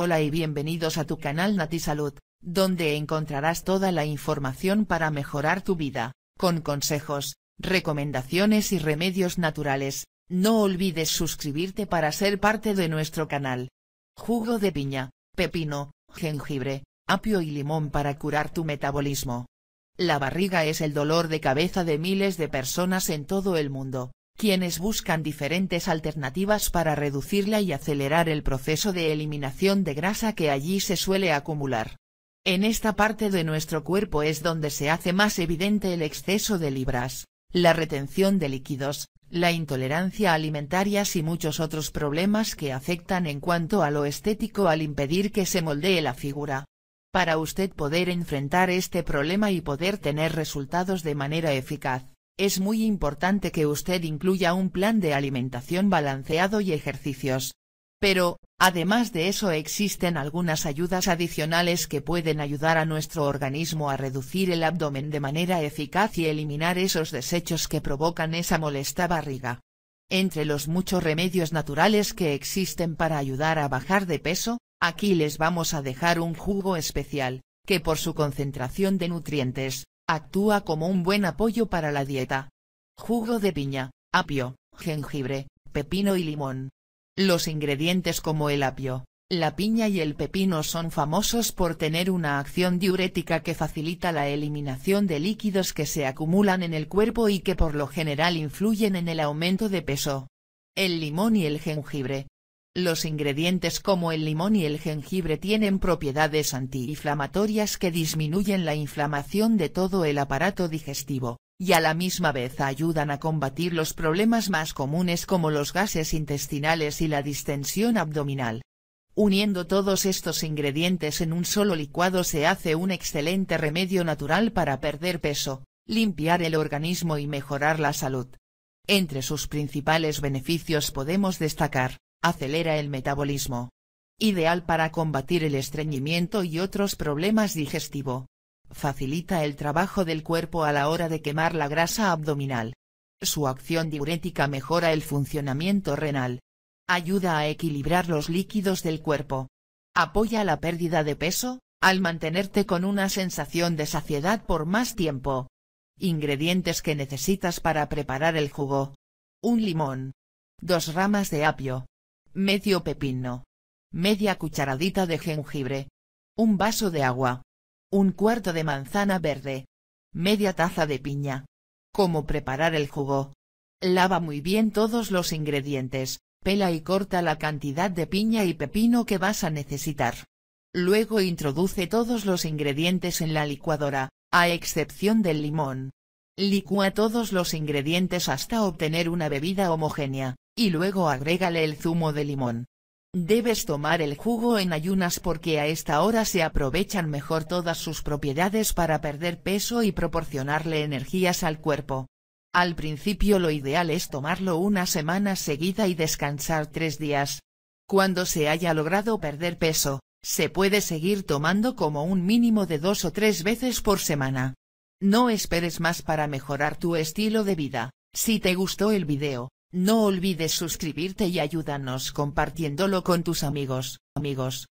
Hola y bienvenidos a tu canal NatiSalud, Salud, donde encontrarás toda la información para mejorar tu vida, con consejos, recomendaciones y remedios naturales. No olvides suscribirte para ser parte de nuestro canal. Jugo de piña, pepino, jengibre, apio y limón para curar tu metabolismo. La barriga es el dolor de cabeza de miles de personas en todo el mundo quienes buscan diferentes alternativas para reducirla y acelerar el proceso de eliminación de grasa que allí se suele acumular. En esta parte de nuestro cuerpo es donde se hace más evidente el exceso de libras, la retención de líquidos, la intolerancia alimentaria y muchos otros problemas que afectan en cuanto a lo estético al impedir que se moldee la figura. Para usted poder enfrentar este problema y poder tener resultados de manera eficaz, es muy importante que usted incluya un plan de alimentación balanceado y ejercicios. Pero, además de eso existen algunas ayudas adicionales que pueden ayudar a nuestro organismo a reducir el abdomen de manera eficaz y eliminar esos desechos que provocan esa molesta barriga. Entre los muchos remedios naturales que existen para ayudar a bajar de peso, aquí les vamos a dejar un jugo especial, que por su concentración de nutrientes, Actúa como un buen apoyo para la dieta. Jugo de piña, apio, jengibre, pepino y limón. Los ingredientes como el apio, la piña y el pepino son famosos por tener una acción diurética que facilita la eliminación de líquidos que se acumulan en el cuerpo y que por lo general influyen en el aumento de peso. El limón y el jengibre, los ingredientes como el limón y el jengibre tienen propiedades antiinflamatorias que disminuyen la inflamación de todo el aparato digestivo, y a la misma vez ayudan a combatir los problemas más comunes como los gases intestinales y la distensión abdominal. Uniendo todos estos ingredientes en un solo licuado se hace un excelente remedio natural para perder peso, limpiar el organismo y mejorar la salud. Entre sus principales beneficios podemos destacar, acelera el metabolismo. Ideal para combatir el estreñimiento y otros problemas digestivo. Facilita el trabajo del cuerpo a la hora de quemar la grasa abdominal. Su acción diurética mejora el funcionamiento renal. Ayuda a equilibrar los líquidos del cuerpo. Apoya la pérdida de peso, al mantenerte con una sensación de saciedad por más tiempo. Ingredientes que necesitas para preparar el jugo. Un limón. Dos ramas de apio medio pepino, media cucharadita de jengibre, un vaso de agua, un cuarto de manzana verde, media taza de piña. ¿Cómo preparar el jugo? Lava muy bien todos los ingredientes, pela y corta la cantidad de piña y pepino que vas a necesitar. Luego introduce todos los ingredientes en la licuadora, a excepción del limón. Licúa todos los ingredientes hasta obtener una bebida homogénea y luego agrégale el zumo de limón. Debes tomar el jugo en ayunas porque a esta hora se aprovechan mejor todas sus propiedades para perder peso y proporcionarle energías al cuerpo. Al principio lo ideal es tomarlo una semana seguida y descansar tres días. Cuando se haya logrado perder peso, se puede seguir tomando como un mínimo de dos o tres veces por semana. No esperes más para mejorar tu estilo de vida. Si te gustó el video, no olvides suscribirte y ayúdanos compartiéndolo con tus amigos, amigos.